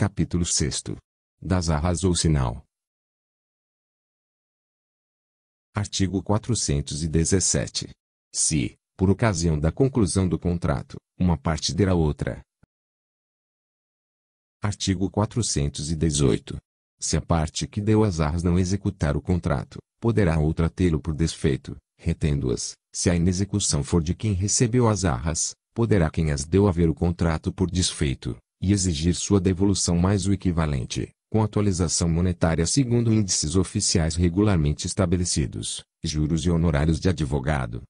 Capítulo 6 Das arras ou sinal. Artigo 417. Se, por ocasião da conclusão do contrato, uma parte der a outra. Artigo 418. Se a parte que deu as arras não executar o contrato, poderá a outra tê-lo por desfeito, retendo-as, se a inexecução for de quem recebeu as arras, poderá quem as deu haver o contrato por desfeito, e exigir sua devolução mais o equivalente, com atualização monetária segundo índices oficiais regularmente estabelecidos, juros e honorários de advogado.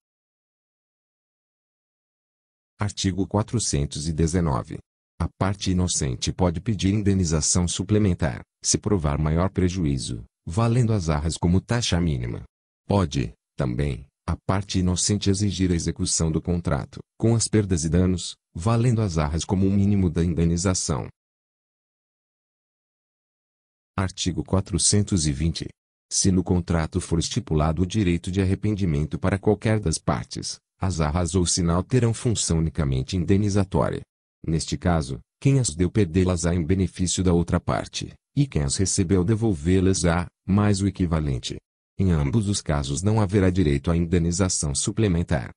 Artigo 419. A parte inocente pode pedir indenização suplementar, se provar maior prejuízo, valendo as arras como taxa mínima. Pode, também, a parte inocente exigir a execução do contrato, com as perdas e danos, valendo as arras como um mínimo da indenização. Artigo 420. Se no contrato for estipulado o direito de arrependimento para qualquer das partes, as arras ou sinal terão função unicamente indenizatória. Neste caso, quem as deu perdê-las á em benefício da outra parte, e quem as recebeu devolvê-las á mais o equivalente. Em ambos os casos não haverá direito à indenização suplementar.